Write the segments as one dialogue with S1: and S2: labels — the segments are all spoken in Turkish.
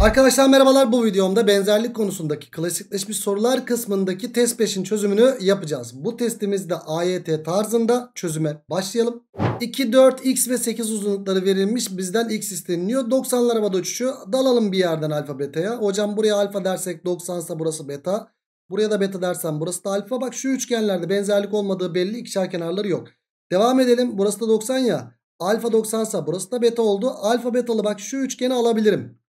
S1: Arkadaşlar merhabalar bu videomda benzerlik konusundaki klasikleşmiş sorular kısmındaki test 5'in çözümünü yapacağız. Bu testimizde AYT tarzında çözüme başlayalım. 2, 4, x ve 8 uzunlukları verilmiş bizden x isteniliyor. 90'lar havada uçuşuyor. dalalım bir yerden alfa beta'ya. Hocam buraya alfa dersek 90 ise burası beta. Buraya da beta dersen burası da alfa. Bak şu üçgenlerde benzerlik olmadığı belli ikişer kenarları yok. Devam edelim burası da 90 ya. Alfa 90 ise burası da beta oldu. Alfa betalı bak şu üçgeni alabilirim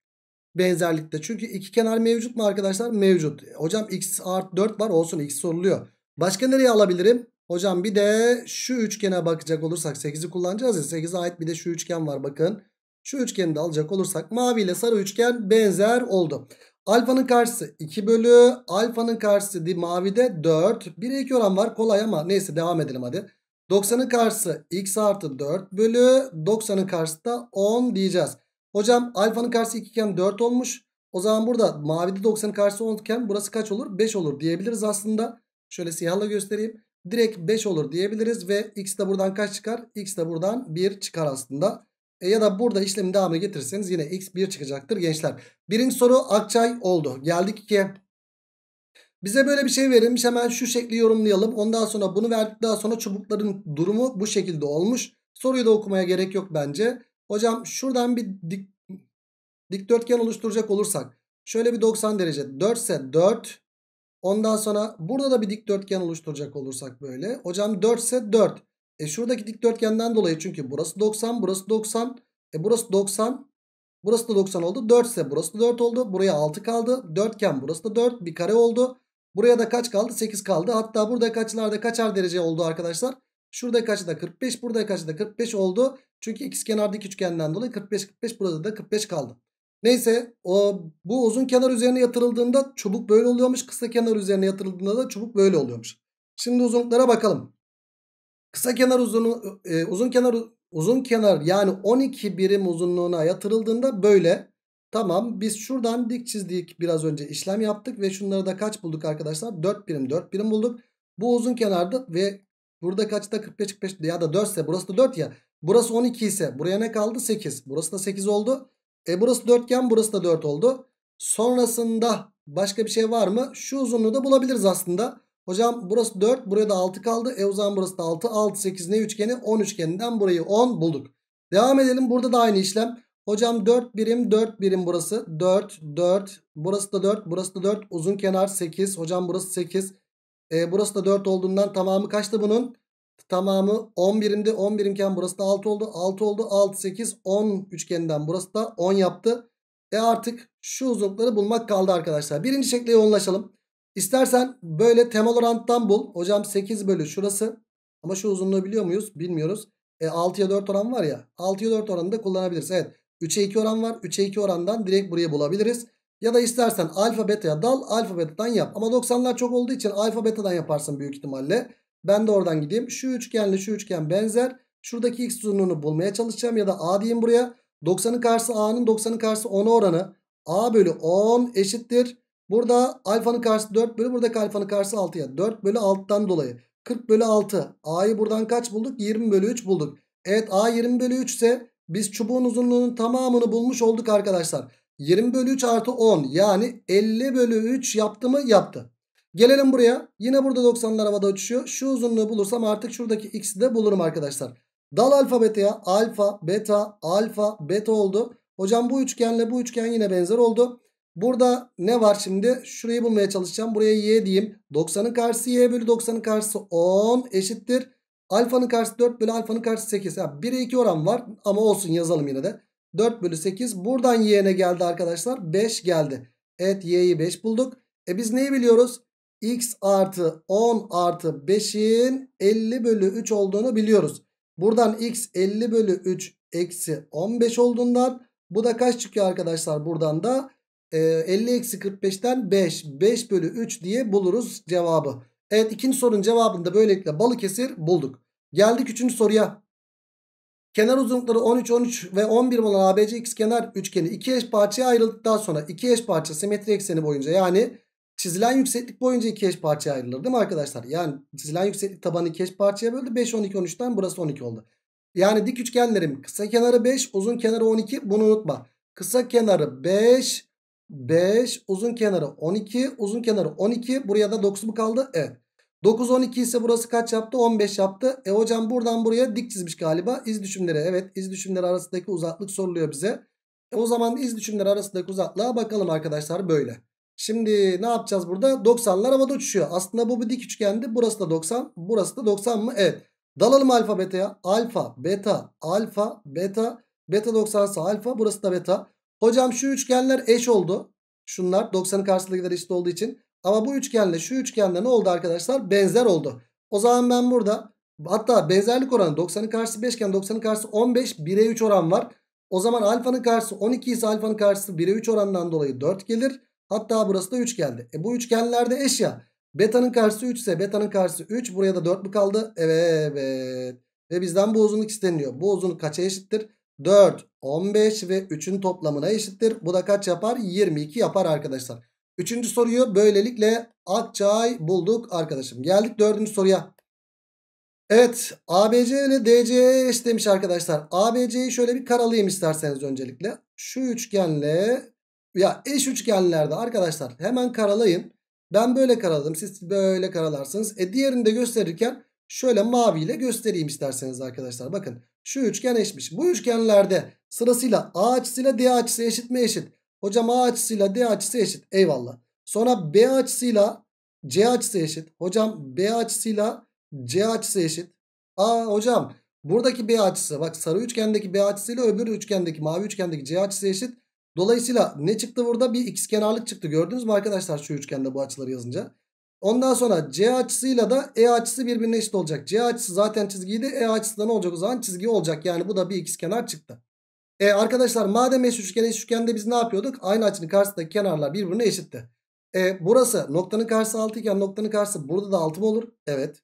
S1: benzerlikte. Çünkü iki kenar mevcut mu arkadaşlar? Mevcut. Hocam x art 4 var olsun x soruluyor. Başka nereye alabilirim? Hocam bir de şu üçgene bakacak olursak 8'i kullanacağız ya 8'e ait bir de şu üçgen var bakın. Şu üçgeni de alacak olursak mavi ile sarı üçgen benzer oldu. Alfanın karşısı 2 bölü alfanın karşısı di, mavide 4. 1'e 2 oran var kolay ama neyse devam edelim hadi. 90'ın karşısı x artı 4 bölü 90'ın karşısı da 10 diyeceğiz. Hocam alfanın karşısı 2 iken 4 olmuş. O zaman burada mavide 90'ın karşısı 10 iken burası kaç olur? 5 olur diyebiliriz aslında. Şöyle siyahla göstereyim. Direkt 5 olur diyebiliriz ve x de buradan kaç çıkar? x de buradan 1 çıkar aslında. E ya da burada işlemin devamını getirirseniz yine x 1 çıkacaktır gençler. Birinci soru Akçay oldu. Geldik 2'ye. Bize böyle bir şey verilmiş hemen şu şekli yorumlayalım. Ondan sonra bunu daha sonra çubukların durumu bu şekilde olmuş. Soruyu da okumaya gerek yok bence. Hocam şuradan bir dik, dikdörtgen oluşturacak olursak şöyle bir 90 derece 4 ise 4 ondan sonra burada da bir dikdörtgen oluşturacak olursak böyle hocam 4 ise 4 e şuradaki dikdörtgenden dolayı çünkü burası 90 burası 90 e burası 90 burası da 90 oldu 4 ise burası da 4 oldu buraya 6 kaldı 4 iken burası da 4 bir kare oldu buraya da kaç kaldı 8 kaldı hatta burada kaçlarda kaçar derece oldu arkadaşlar Şurada kaçı da 45 burada kaçı da 45 oldu. Çünkü ikiz kenardaki üçgenden dolayı 45 45 burada da 45 kaldı. Neyse o bu uzun kenar üzerine yatırıldığında çubuk böyle oluyormuş. Kısa kenar üzerine yatırıldığında da çubuk böyle oluyormuş. Şimdi uzunluklara bakalım. Kısa kenar uzunu e, uzun kenar uzun kenar yani 12 birim uzunluğuna yatırıldığında böyle. Tamam biz şuradan dik çizdik biraz önce işlem yaptık ve şunları da kaç bulduk arkadaşlar? 4 birim 4 birim bulduk. Bu uzun kenarda ve Burada kaçta 45 45 ya da 4 ise burası da 4 ya. Burası 12 ise buraya ne kaldı? 8. Burası da 8 oldu. E burası dörtgen burası da 4 oldu. Sonrasında başka bir şey var mı? Şu uzunluğu da bulabiliriz aslında. Hocam burası 4 buraya da 6 kaldı. E o zaman burası da 6. 6 8 ne üçgeni? 10 üçgeninden burayı 10 bulduk. Devam edelim. Burada da aynı işlem. Hocam 4 birim 4 birim burası. 4 4 burası da 4 burası da 4 uzun kenar 8. Hocam burası 8. E, burası da 4 olduğundan tamamı kaçtı bunun? Tamamı 11'imdi. 11 imken burası da 6 oldu. 6 oldu. 6, 8, 10 üçgeninden burası da 10 yaptı. E artık şu uzunlukları bulmak kaldı arkadaşlar. Birinci şekle yoğunlaşalım. İstersen böyle temel oranttan bul. Hocam 8 bölü şurası. Ama şu uzunluğu biliyor muyuz? Bilmiyoruz. E 6'ya 4 oran var ya. 6'ya 4 oranını da kullanabiliriz. Evet. 3'e 2 oran var. 3'e 2 orandan direkt buraya bulabiliriz. Ya da istersen alfa beta'ya dal alfa betadan yap. Ama 90'lar çok olduğu için alfa betadan yaparsın büyük ihtimalle. Ben de oradan gideyim. Şu üçgenle şu üçgen benzer. Şuradaki x uzunluğunu bulmaya çalışacağım ya da a diyeyim buraya. 90'ın karşısı a'nın 90'ın karşısı 10 oranı. a bölü 10 eşittir. Burada alfanın karşısı 4 bölü buradaki alfanın karşısı 6'ya. 4 bölü 6'dan dolayı. 40 bölü 6. A'yı buradan kaç bulduk? 20 bölü 3 bulduk. Evet A 20 bölü 3 ise biz çubuğun uzunluğunun tamamını bulmuş olduk arkadaşlar. 20 bölü 3 artı 10 yani 50 bölü 3 yaptı mı? Yaptı. Gelelim buraya. Yine burada 90'lar havada uçuşuyor. Şu uzunluğu bulursam artık şuradaki x'i de bulurum arkadaşlar. Dal ya alfa, beta, alfa, beta oldu. Hocam bu üçgenle bu üçgen yine benzer oldu. Burada ne var şimdi? Şurayı bulmaya çalışacağım. Buraya y diyeyim. 90'ın karşısı y bölü 90'ın karşısı 10 eşittir. Alfanın karşısı 4 bölü alfanın karşısı 8. Yani 1'e 2 oran var ama olsun yazalım yine de. 4 bölü 8. Buradan y'ne geldi arkadaşlar. 5 geldi. Evet y'yi 5 bulduk. E biz neyi biliyoruz? x artı 10 artı 5'in 50 bölü 3 olduğunu biliyoruz. Buradan x 50 bölü 3 eksi 15 olduğundan bu da kaç çıkıyor arkadaşlar? Buradan da e, 50 eksi 45'ten 5. 5 bölü 3 diye buluruz cevabı. Evet ikinci sorunun cevabını da böylelikle Balıkesir bulduk. Geldik üçüncü soruya. Kenar uzunlukları 13, 13 ve 11 olan ABC kenar üçgeni iki eş parçaya ayrıldıktan sonra iki eş parça simetri ekseni boyunca yani çizilen yükseklik boyunca iki eş parçaya ayrılır değil mi arkadaşlar? Yani çizilen yükseklik tabanı iki eş parçaya böldü. 5, 12, 13'ten burası 12 oldu. Yani dik üçgenlerim kısa kenarı 5, uzun kenarı 12. Bunu unutma. Kısa kenarı 5, 5, uzun kenarı 12, uzun kenarı 12. Buraya da 9 mu kaldı? Evet. 9 12 ise burası kaç yaptı? 15 yaptı. E hocam buradan buraya dik çizmiş galiba. İz düşümleri evet iz düşümleri arasındaki uzaklık soruluyor bize. E o zaman iz düşümleri arasındaki uzaklığa bakalım arkadaşlar böyle. Şimdi ne yapacağız burada? 90'lar havada uçuşuyor. Aslında bu bir dik üçgendi. Burası da 90. Burası da 90 mı? Evet. Dalalım alfa beta'ya. Alfa, beta, alfa, beta. Beta 90 ise alfa. Burası da beta. Hocam şu üçgenler eş oldu. Şunlar 90'ın karşısındakiler eşit olduğu için. Ama bu üçgenle şu üçgenle ne oldu arkadaşlar? Benzer oldu. O zaman ben burada hatta benzerlik oranı 90'ın karşısı 5 iken 90'ın karşısı 15 1'e 3 oran var. O zaman alfanın karşısı 12 ise alfanın karşısı 1'e 3 oranından dolayı 4 gelir. Hatta burası da 3 geldi. E bu üçgenlerde eş ya. Beta'nın karşısı 3 ise beta'nın karşısı 3. Buraya da 4 mü kaldı? Evet. Ve bizden bu uzunluk isteniyor. Bu uzunluk kaça eşittir? 4, 15 ve 3'ün toplamına eşittir. Bu da kaç yapar? 22 yapar arkadaşlar. Üçüncü soruyu böylelikle Akçay bulduk arkadaşım. Geldik dördüncü soruya. Evet ABC ile DC eş demiş arkadaşlar. ABC'yi şöyle bir karalayayım isterseniz öncelikle. Şu üçgenle ya eş üçgenlerde arkadaşlar hemen karalayın. Ben böyle karaladım siz böyle karalarsınız. E diğerini de gösterirken şöyle maviyle göstereyim isterseniz arkadaşlar. Bakın şu üçgen eşmiş. Bu üçgenlerde sırasıyla A açısıyla D açısı eşit mi eşit? Hocam A açısıyla D açısı eşit. Eyvallah. Sonra B açısıyla C açısı eşit. Hocam B açısıyla C açısı eşit. Aa hocam buradaki B açısı bak sarı üçgendeki B açısıyla öbür üçgendeki mavi üçgendeki C açısı eşit. Dolayısıyla ne çıktı burada? Bir x kenarlık çıktı. Gördünüz mü arkadaşlar şu üçgende bu açıları yazınca? Ondan sonra C açısıyla da E açısı birbirine eşit olacak. C açısı zaten çizgiydi. E açısı da ne olacak o zaman? Çizgi olacak. Yani bu da bir x kenar çıktı. E arkadaşlar madem eş üçgen eş üçgende biz ne yapıyorduk? Aynı açının karşısındaki kenarlar birbirine eşitti. E burası noktanın karşısı 6 iken noktanın karşısı burada da 6 mı olur? Evet.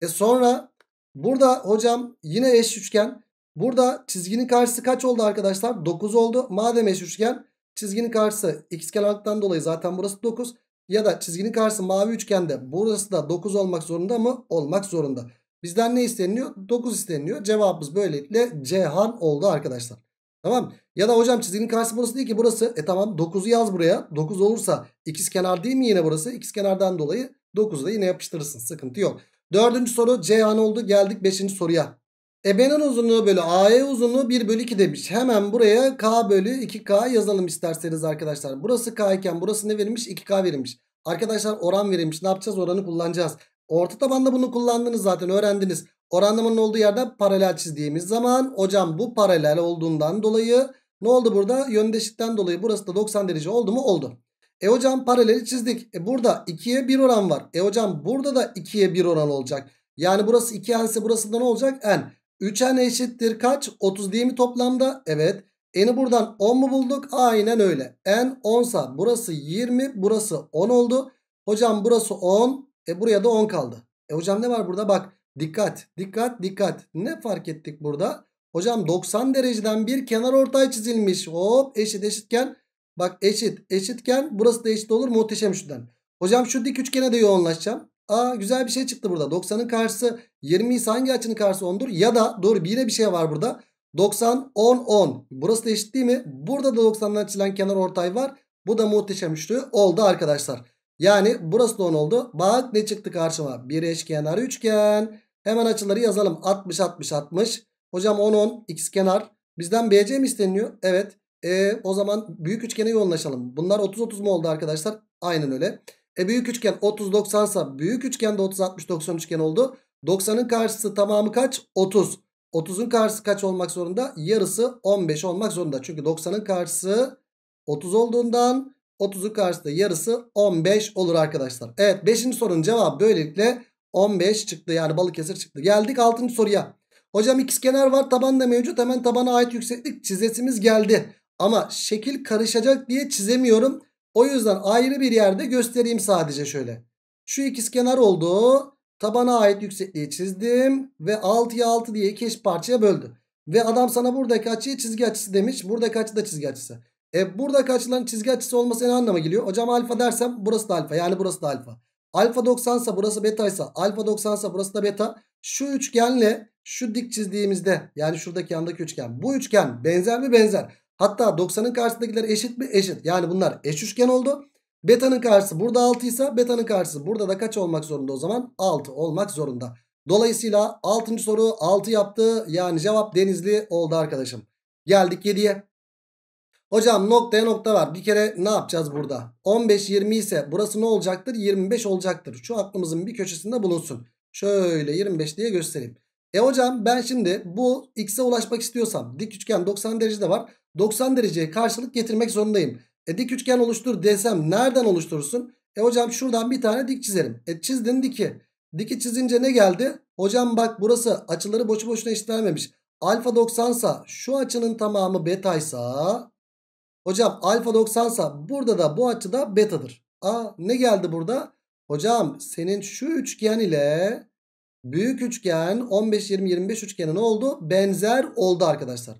S1: E sonra burada hocam yine eş üçgen. Burada çizginin karşısı kaç oldu arkadaşlar? 9 oldu. Madem eş üçgen çizginin karşısı x kenarlıktan dolayı zaten burası 9. Ya da çizginin karşısı mavi üçgende burası da 9 olmak zorunda mı? Olmak zorunda. Bizden ne isteniliyor? 9 isteniliyor. Cevabımız böylelikle Cihan oldu arkadaşlar. Tamam ya da hocam çizginin karşısı burası değil ki burası. E tamam 9'u yaz buraya. 9 olursa ikiz kenar değil mi yine burası? İkiz kenardan dolayı 9'u da yine yapıştırırsın. Sıkıntı yok. Dördüncü soru C Ceyhan oldu. Geldik beşinci soruya. EB'nin uzunluğu bölü AE uzunluğu 1 bölü 2 demiş. Hemen buraya K bölü 2K yazalım isterseniz arkadaşlar. Burası K iken burası ne verilmiş? 2K verilmiş. Arkadaşlar oran verilmiş. Ne yapacağız? Oranı kullanacağız. Orta tabanda bunu kullandınız zaten öğrendiniz. Oranlamanın olduğu yerden paralel çizdiğimiz zaman hocam bu paralel olduğundan dolayı ne oldu burada? Yöndeşikten dolayı burası da 90 derece oldu mu? Oldu. E hocam paraleli çizdik. E burada 2'ye 1 oran var. E hocam burada da 2'ye 1 oran olacak. Yani burası 2n ise burası da ne olacak? n. 3n eşittir kaç? 30 değil mi toplamda? Evet. N'i buradan 10 mu bulduk? Aynen öyle. n 10 sa burası 20 burası 10 oldu. Hocam burası 10 e buraya da 10 kaldı. E hocam ne var burada? Bak dikkat dikkat dikkat. Ne fark ettik burada? Hocam 90 dereceden bir kenar ortay çizilmiş. Hop eşit eşitken. Bak eşit eşitken burası da eşit olur. Muhteşem şuradan. Hocam şu dik üçgene de yoğunlaşacağım. Aa güzel bir şey çıktı burada. 90'ın karşısı 20 ise hangi açının karşısı 10'dur? Ya da dur bir yine bir şey var burada. 90, 10, 10. Burası da eşit değil mi? Burada da 90'dan çizilen kenar ortay var. Bu da muhteşem üçlü oldu arkadaşlar. Yani burası da 10 oldu. Bak ne çıktı karşıma. Bir eşkenar üçgen. Hemen açıları yazalım. 60 60 60. Hocam 10 10 x kenar. Bizden BC mi isteniyor? Evet. E, o zaman büyük üçgene yoğunlaşalım. Bunlar 30 30 mu oldu arkadaşlar? Aynen öyle. E büyük üçgen 30 90 sa büyük üçgen de 30 60 90 üçgen oldu. 90'ın karşısı tamamı kaç? 30. 30'un karşısı kaç olmak zorunda? Yarısı 15 olmak zorunda. Çünkü 90'ın karşısı 30 olduğundan 30'un karşısında yarısı 15 olur arkadaşlar. Evet 5. sorunun cevabı böylelikle 15 çıktı. Yani Balıkesir çıktı. Geldik 6. soruya. Hocam kenar var taban da mevcut. Hemen tabana ait yükseklik çizesimiz geldi. Ama şekil karışacak diye çizemiyorum. O yüzden ayrı bir yerde göstereyim sadece şöyle. Şu kenar oldu. Tabana ait yüksekliği çizdim. Ve 6'ya 6 diye iki eş parçaya böldü. Ve adam sana buradaki açıyı çizgi açısı demiş. Buradaki açı da çizgi açısı. E burada kaçılan çizgi açısı olması ne anlama geliyor? Hocam alfa dersem burası da alfa yani burası da alfa. Alfa 90 ise burası beta ise alfa 90 ise burası da beta. Şu üçgenle şu dik çizdiğimizde yani şuradaki yandaki üçgen bu üçgen benzer mi benzer. Hatta 90'ın karşısındakiler eşit mi eşit. Yani bunlar eş üçgen oldu. Beta'nın karşısı burada 6 ise beta'nın karşısı burada da kaç olmak zorunda o zaman? 6 olmak zorunda. Dolayısıyla 6. soru 6 yaptı. Yani cevap denizli oldu arkadaşım. Geldik 7'ye. Hocam noktaya nokta var. Bir kere ne yapacağız burada? 15 20 ise burası ne olacaktır? 25 olacaktır. Şu aklımızın bir köşesinde bulunsun. Şöyle 25 diye göstereyim. E hocam ben şimdi bu x'e ulaşmak istiyorsam dik üçgen 90 derecede var. 90 dereceye karşılık getirmek zorundayım. E dik üçgen oluştur desem nereden oluşturursun? E hocam şuradan bir tane dik çizerim. E çizdin diki. Diki çizince ne geldi? Hocam bak burası açıları boşu boşuna eşitlenmemiş. Alfa 90 sa şu açının tamamı beta ise Hocam alfa 90 sa burada da bu açıda betadır. A ne geldi burada? Hocam senin şu üçgen ile büyük üçgen 15-20-25 üçgeni ne oldu? Benzer oldu arkadaşlar.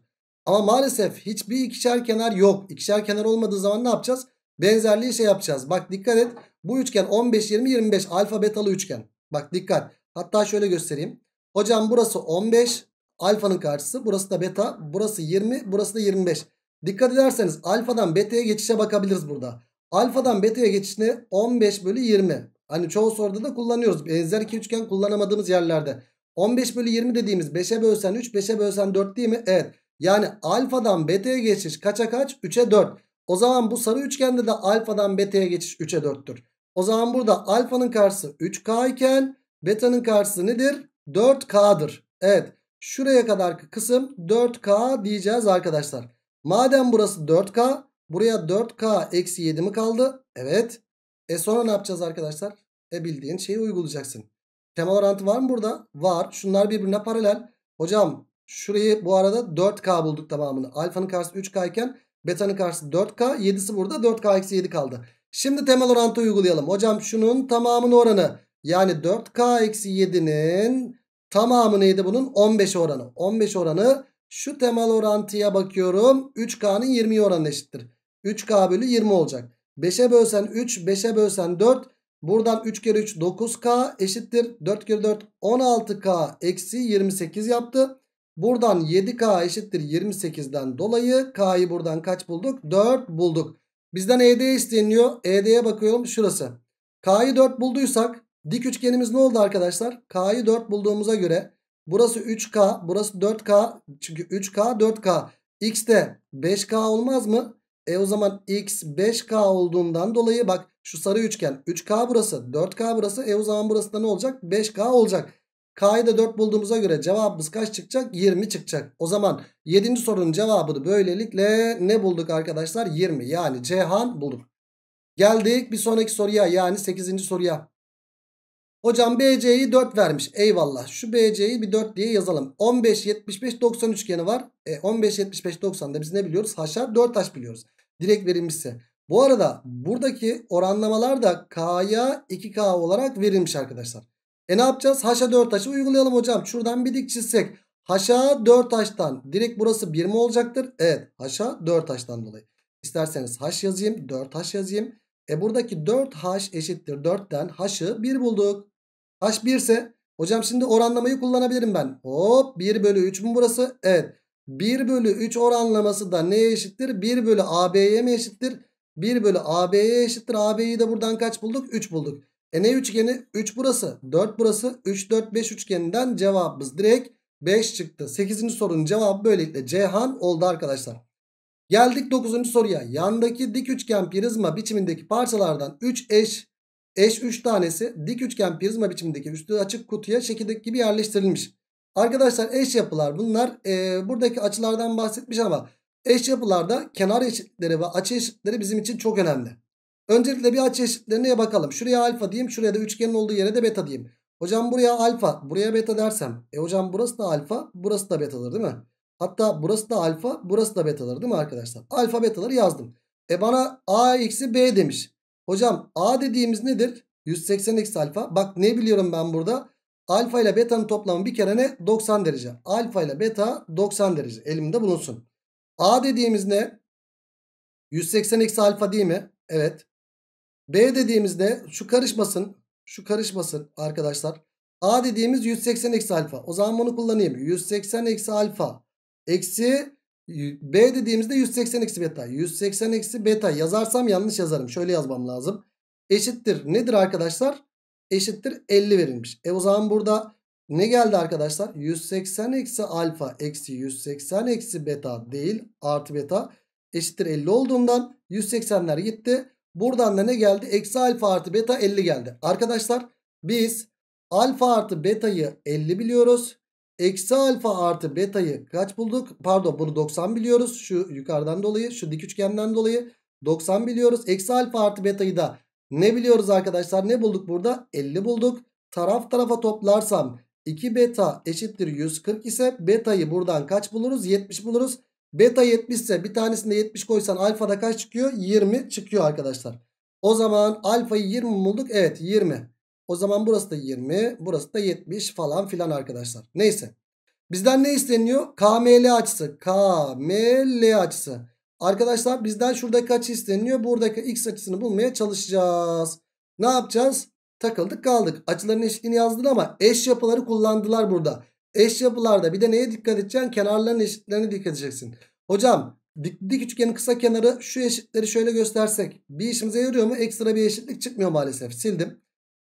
S1: Ama maalesef hiçbir ikişer kenar yok. İkişer kenar olmadığı zaman ne yapacağız? Benzerliği şey yapacağız. Bak dikkat et. Bu üçgen 15-20-25 alfa betalı üçgen. Bak dikkat. Hatta şöyle göstereyim. Hocam burası 15 alfanın karşısı. Burası da beta. Burası 20. Burası da 25. Dikkat ederseniz alfadan beta'ya geçişe bakabiliriz burada. Alfadan beta'ya geçişini 15 bölü 20. Hani çoğu soruda da kullanıyoruz. Benzer iki üçgen kullanamadığımız yerlerde. 15 bölü 20 dediğimiz 5'e bölsen 3, 5'e bölsen 4 değil mi? Evet. Yani alfadan beta'ya geçiş kaça kaç? 3'e 4. O zaman bu sarı üçgende de alfadan beta'ya geçiş 3'e 4'tür. O zaman burada alfanın karşısı 3k iken beta'nın karşısı nedir? 4k'dır. Evet. Şuraya kadarki kısım 4k diyeceğiz arkadaşlar. Madem burası 4K. Buraya 4K eksi 7 mi kaldı? Evet. E sonra ne yapacağız arkadaşlar? E bildiğin şeyi uygulayacaksın. Temel orantı var mı burada? Var. Şunlar birbirine paralel. Hocam şurayı bu arada 4K bulduk tamamını. Alfanın karşısı 3K iken betanın karşısı 4K. 7'si burada 4K eksi 7 kaldı. Şimdi temel orantı uygulayalım. Hocam şunun tamamının oranı. Yani 4K eksi 7'nin tamamı neydi bunun? 15 oranı. 15 oranı şu temel orantıya bakıyorum. 3K'nın 20 oranı eşittir. 3K bölü 20 olacak. 5'e bölsen 3, 5'e bölsen 4. Buradan 3 kere 3 9K eşittir. 4 kere 4 16K eksi 28 yaptı. Buradan 7K eşittir 28'den dolayı K'yı buradan kaç bulduk? 4 bulduk. Bizden ED isteniyor. ED'ye bakıyorum şurası. K'yı 4 bulduysak dik üçgenimiz ne oldu arkadaşlar? K'yı 4 bulduğumuza göre Burası 3K. Burası 4K. Çünkü 3K 4K. X de 5K olmaz mı? E o zaman X 5K olduğundan dolayı bak şu sarı üçgen 3K burası 4K burası. E o zaman burası da ne olacak? 5K olacak. K'yı da 4 bulduğumuza göre cevabımız kaç çıkacak? 20 çıkacak. O zaman 7. sorunun cevabını böylelikle ne bulduk arkadaşlar? 20 yani Cihan bulduk. Geldik bir sonraki soruya yani 8. soruya. Hocam BC'yi 4 vermiş. Eyvallah. Şu BC'yi bir 4 diye yazalım. 15, 75, 90 üçgeni var. E, 15, 75, 90'da biz ne biliyoruz? Haşar 4 haş biliyoruz. Direkt verilmişse. Bu arada buradaki oranlamalar da K'ya 2K olarak verilmiş arkadaşlar. E ne yapacağız? Haşa 4 haşı uygulayalım hocam. Şuradan bir dik çizsek. Haşa 4 haştan. Direkt burası 1 mi olacaktır? Evet. Haşa 4 haştan dolayı. İsterseniz haş yazayım. 4 haş yazayım. E buradaki 4 haş eşittir 4'ten haşı 1 bulduk. H 1 ise hocam şimdi oranlamayı kullanabilirim ben. Hop 1 bölü 3 mü burası? Evet. 1 bölü 3 oranlaması da neye eşittir? 1 bölü AB'ye mi eşittir? 1 bölü AB'ye eşittir. AB'yi de buradan kaç bulduk? 3 bulduk. E ne üçgeni? 3 burası. 4 burası. 3, 4, 5 üçgeninden cevabımız direkt 5 çıktı. 8. sorunun cevabı böylelikle Cihan oldu arkadaşlar. Geldik 9. soruya. Yandaki dik üçgen prizma biçimindeki parçalardan 3 eş Eş 3 tanesi dik üçgen prizma biçimindeki üstü açık kutuya şekildeki gibi yerleştirilmiş. Arkadaşlar eş yapılar bunlar e, buradaki açılardan bahsetmiş ama eş yapılarda kenar eşitleri ve açı eşitleri bizim için çok önemli. Öncelikle bir açı eşitlerine bakalım. Şuraya alfa diyeyim şuraya da üçgenin olduğu yere de beta diyeyim. Hocam buraya alfa buraya beta dersem. E hocam burası da alfa burası da betadır değil mi? Hatta burası da alfa burası da betadır değil mi arkadaşlar? Alfa betaları yazdım. E bana a eksi b demiş. Hocam A dediğimiz nedir? 180 eksi alfa. Bak ne biliyorum ben burada? Alfa ile beta'nın toplamı bir kere ne? 90 derece. Alfa ile beta 90 derece. Elimde bulunsun. A dediğimiz ne? 180 eksi alfa değil mi? Evet. B dediğimiz ne? Şu karışmasın. Şu karışmasın arkadaşlar. A dediğimiz 180 eksi alfa. O zaman bunu kullanayım. 180 eksi alfa eksi B dediğimizde 180 eksi beta. 180 eksi beta yazarsam yanlış yazarım. Şöyle yazmam lazım. Eşittir nedir arkadaşlar? Eşittir 50 verilmiş. E o zaman burada ne geldi arkadaşlar? 180 eksi alfa eksi 180 eksi beta değil artı beta eşittir 50 olduğundan 180'ler gitti. Buradan da ne geldi? Eksi alfa artı beta 50 geldi. Arkadaşlar biz alfa artı betayı 50 biliyoruz. Eksi alfa artı betayı kaç bulduk? Pardon bunu 90 biliyoruz. Şu yukarıdan dolayı şu dik üçgenden dolayı 90 biliyoruz. Eksi alfa artı betayı da ne biliyoruz arkadaşlar? Ne bulduk burada? 50 bulduk. Taraf tarafa toplarsam 2 beta eşittir 140 ise betayı buradan kaç buluruz? 70 buluruz. Beta 70 ise bir tanesinde 70 koysan alfa da kaç çıkıyor? 20 çıkıyor arkadaşlar. O zaman alfayı 20 bulduk. Evet 20. O zaman burası da 20, burası da 70 falan filan arkadaşlar. Neyse. Bizden ne isteniyor? KML açısı. KML açısı. Arkadaşlar bizden şuradaki kaç isteniyor. Buradaki x açısını bulmaya çalışacağız. Ne yapacağız? Takıldık kaldık. Açıların eşitliğini yazdın ama eş yapıları kullandılar burada. Eş yapılarda bir de neye dikkat edeceksin? Kenarların eşitlerine dikkat edeceksin. Hocam dik, dik üçgenin kısa kenarı şu eşitleri şöyle göstersek. Bir işimize yarıyor mu? Ekstra bir eşitlik çıkmıyor maalesef. Sildim.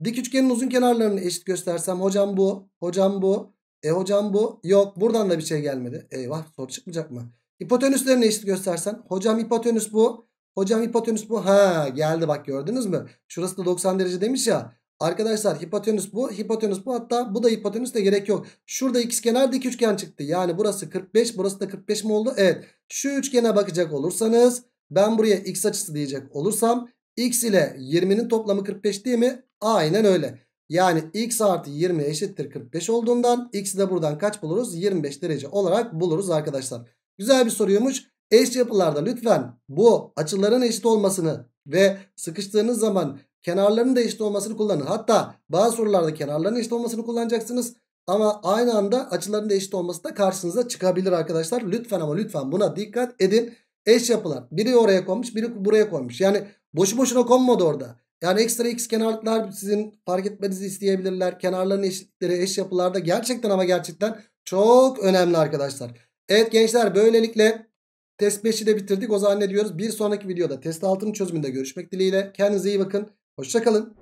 S1: Dik üçgenin uzun kenarlarını eşit göstersem hocam bu, hocam bu, e hocam bu. Yok buradan da bir şey gelmedi. Eyvah soru çıkmayacak mı? Hipotenüslerini eşit göstersen hocam hipotenüs bu, hocam hipotenüs bu. Ha geldi bak gördünüz mü? Şurası da 90 derece demiş ya. Arkadaşlar hipotenüs bu, hipotenüs bu. Hatta bu da hipotenüs de gerek yok. Şurada kenar dik üçgen çıktı. Yani burası 45, burası da 45 mi oldu? Evet. Şu üçgene bakacak olursanız ben buraya x açısı diyecek olursam x ile 20'nin toplamı 45 değil mi? Aynen öyle. Yani x artı 20 eşittir 45 olduğundan x'i de buradan kaç buluruz? 25 derece olarak buluruz arkadaşlar. Güzel bir soruymuş. Eş yapılarda lütfen bu açıların eşit olmasını ve sıkıştığınız zaman kenarların da eşit olmasını kullanın. Hatta bazı sorularda kenarların eşit olmasını kullanacaksınız. Ama aynı anda açıların da eşit olması da karşınıza çıkabilir arkadaşlar. Lütfen ama lütfen buna dikkat edin. Eş yapılar. Biri oraya konmuş biri buraya konmuş. Yani boşu boşuna konmadı orada. Yani ekstra x kenarlıklar sizin fark etmenizi isteyebilirler. Kenarların eşitleri eş yapılarda gerçekten ama gerçekten çok önemli arkadaşlar. Evet gençler böylelikle test 5'i de bitirdik. O zaman ne diyoruz? Bir sonraki videoda test 6'nın çözümünde görüşmek dileğiyle. Kendinize iyi bakın. Hoşçakalın.